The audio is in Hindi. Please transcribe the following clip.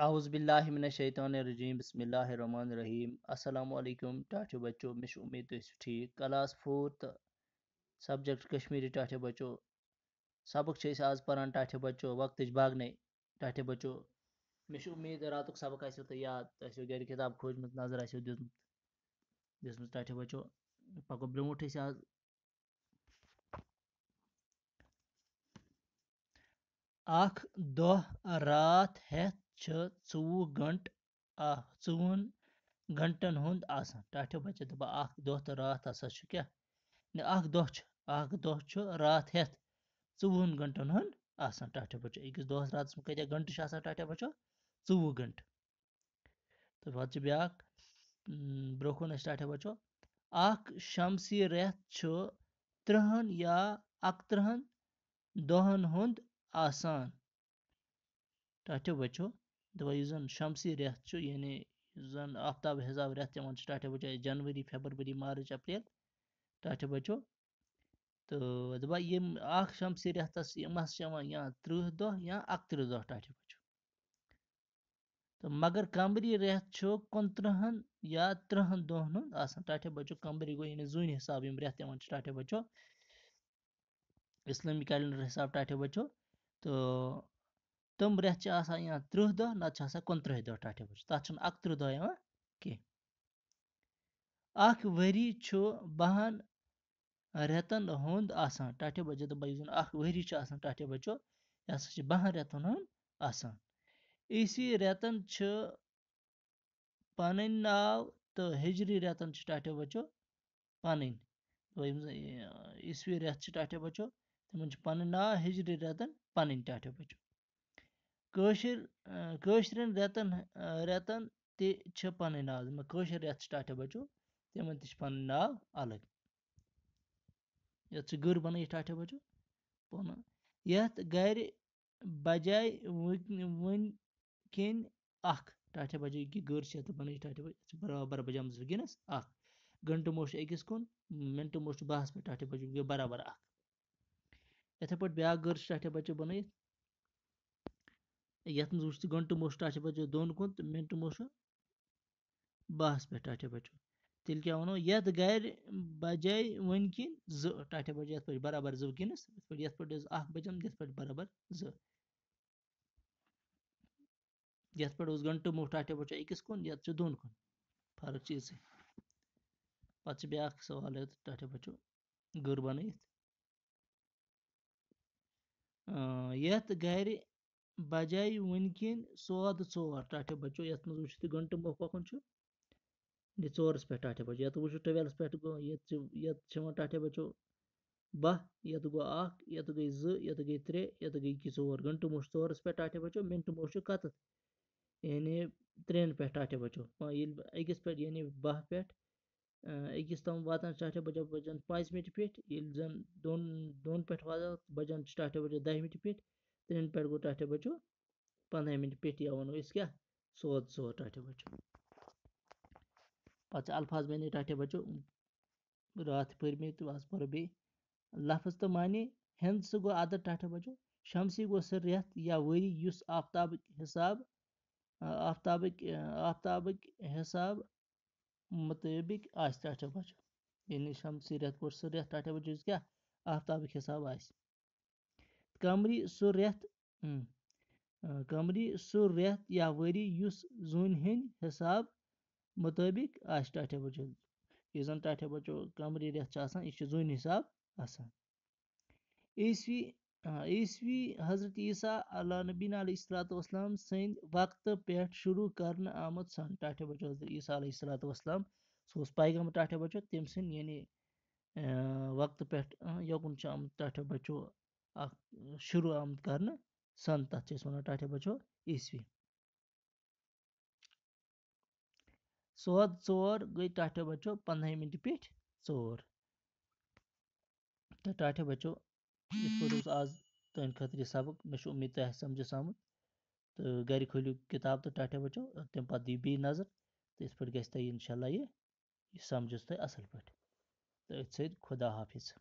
आउज़बिल्लिमिनशैतरजीम बसमीम अल्लाम टाठे बच्चों मिश उम्मीद तो ठीक क्लास फोर्थ सब्जेक्ट कश्मीरी टाठे बच्चों सबक आज पान टाठे बच्चों वक्त भागने टाठे बच्चों मिश उम्मीद रात सबक आसो तो याद तो गर किताब खोजम नजर आसो दुत दिसम टाठे बच्चों पको ब्रोट आज अख रात हेथ घंट ग घंटन हंद टाठ बचत दपा दह तो रात हसा क्या ना दह दह रात हेथ वन घंटन हन आसान टाठ बचो अकिस रात क्या घंट टाठ बचो वु घंट तो पे ब्या ब्रोह टाठ बचो अमसी रु त्रहन या अकतृहन दहन हंद आसान टाठ बचो دَپان یُس زَن شَمسی رٮ۪تھ چھُ یعنی یُس زَن آفتاب حِساب رٮ۪تھ یِوان چھُ ٹاٹھے بَچو جَنؤری فیبَرؤری مارٕچ اپریل ٹاٹھے بَچو تہٕ دَپان ییٚمہِ اَکھ شَمسی رٮ۪تھَس یِم ہَسا چھِ یِوان یا تٕرٛہ دۄہ یا اَکتٕرٛہ دۄہ ٹاٹھے بَچو تہٕ مگر قمری رٮ۪تھ چھُ کُنتٕرٛہَن یا تٕرٛہَن دۄہَن ہُنٛد آسان ٹاٹھے بَچو قمری گوٚو یعنی زوٗنہِ حِساب یِم رٮ۪تھ یِوان چھِ ٹاٹھے بَچو اِسلٲمی کیلٮ۪نڈَر حِساب ٹاٹھے بَچو تہٕ تِم رٮ۪تھ چھِ آسان یا تٕرٛہ دۄہ نَتہٕ چھِ آسان کُنترٕٛہَے دۄہ ٹھٹھِ بَچہِ تَتھ چھُنہٕ اَکتٕرٛہ دۄہ یِوان کینٛہہ اَکھ ؤری چھُ بَہَن رٮ۪تَن ہُنٛد آسان ٹھٹھِ بَچہِ یُس زَن اَکھ ؤری چھُ آسان ٹھٹھِ بَچو یہِ ہَسا چھِ بَہَن رٮ۪تَن ہُنٛد آسان عیٖسوی رٮ۪تَن چھِ پَنٕنۍ ناو تہٕ ہجری رٮ۪تَن چھِ ٹھٹھِ بَچو پَنٕنۍ گوٚو یِم زَن عیٖسوی رٮ۪تھ چھِ ٹھٹھِ بَچو تِمَن چھِ پَنٕنۍ ناو ہجری رٮ۪تَن پَنٕنۍ ٹھٹھِ بَچو کٲشِر کٲشرٮ۪ن رٮ۪تَن رٮ۪تَن تہِ چھِ پَنٕنۍ ناو یِمَن کٲشِر رٮ۪تھ سٹاٹ چھِ بَچو تِمَن تہِ چھِ پَنٕنۍ ناو الگ یَتھ سُہ گٔر بَنٲیِتھ ٹاٹھے بَچو پَنُن یَتھ گَرِ بَجاے وٕنۍ وٕنۍ کِنۍ اَکھ ٹاٹھے بَجو یہِ کہِ گٔر چھِ یَتھ بَنٲیِتھ ٹاٹھے بَجو یَتھ چھِ برابر بَجیمٕژ وٕنۍکٮ۪نَس اَکھ گَنٹہٕ موش چھُ أکِس کُن مِنٹہٕ موش چھُ بَہَس پٮ۪ٹھ ٹاٹھے بَجو یہِ گٔے برابر اَکھ یِتھَے پٲٹھۍ بیٛاکھ گٔر چھِ ٹاٹھے بَچو بَنٲیِتھ यथ मज वु गंटू मोस्ट आठ बजो दोन कुन तो मिनटू मोस्ट बहस पे आठ बचो तेल क्या वो यथ गर बजे वन किन जठ बजे ये बराबर जो वनस ये पे बजन ये पे बराबर ज ये पे गंटू मोट आठ बजो अकिस कुन ये दोन कुन फर्क चीज पे ब्या सवाल आठ बजो गुर बन ये गर बजाय वनक सौद चोर टाठे बचो ये मज वो घंटे मोह पकान चोरस पे टाठे बचो ये वो टवेल्स पे ये वो टाठे बचो बह ये गो ये गई ज ये गई त्रे ये गई इक्की चोर घंटे मोह चोरस पे टाठे बचो मिनट मोह कत यानी त्रेन पे टाठे बचो ये अकिस पे यानी बह पे अकिस तम वा टाठे बचो बजान पाँच मिट पे ये जन दौन दौन पे वा बजान टाठे बचो दह मिनट पे ترین पे गो टे बजो पंद्रह मिनट पे या वो क्या सोद सो टे बजो पे अल्फाज मैंने टे बजो रात पर्म तो आज पो बे लफज तो माने हिंद सह गो अद टे बजो शमसी गो सह रेत या वरी उस आफ्ताब हिसाब आफ्ताब आफ्ताब हिसाब मुताबिक आटे बजो यानी शमसी रेत गो सह रेत टे बजो क्या आफ्ताब हिसाब आ قمری سُہ رٮ۪تھ قمری سُہ رٮ۪تھ یا ؤری یُس زوٗنہِ ہِنٛدۍ حِساب مُطٲبِق آسہِ ٹاٹھے بَچو یُس زَن ٹاٹھے بَچو قمری رٮ۪تھ چھُ آسان یہِ چھُ زوٗنہِ حِساب آسان عیٖسوی عیٖسوی حضرت عیٖسیٰ علیٰ نبیٖن علیہ الصلاتُ وسلام سٕنٛدۍ وقتہٕ پٮ۪ٹھ شروٗع کرنہٕ آمُت سَن ٹاٹھے بَچو حضرت عیٖسیٰ علیہ الصلاتُ وسلام سُہ اوس پیغام ٹاٹھے بَچو تٔمۍ سٕنٛدۍ یعنی وقتہٕ پٮ۪ٹھ یوکُن چھُ آمُت ٹاٹھیو بَچو शुरू आम कर सन तथा वन अठाठ बजो ईस्वी सोहद चोर गई टाठ बचो पंद्रह मिनट पीठ चोर तो टाठ बचो इस आज तुंद खुद सबक मे उम्मीद तह समझ आम तो गि खोलू किताब तो टाठ बचो तम पी बी नजर तो इस पे गई इनशा यह समझ तुम असल पे तो अथ सत खुदा हाफिज़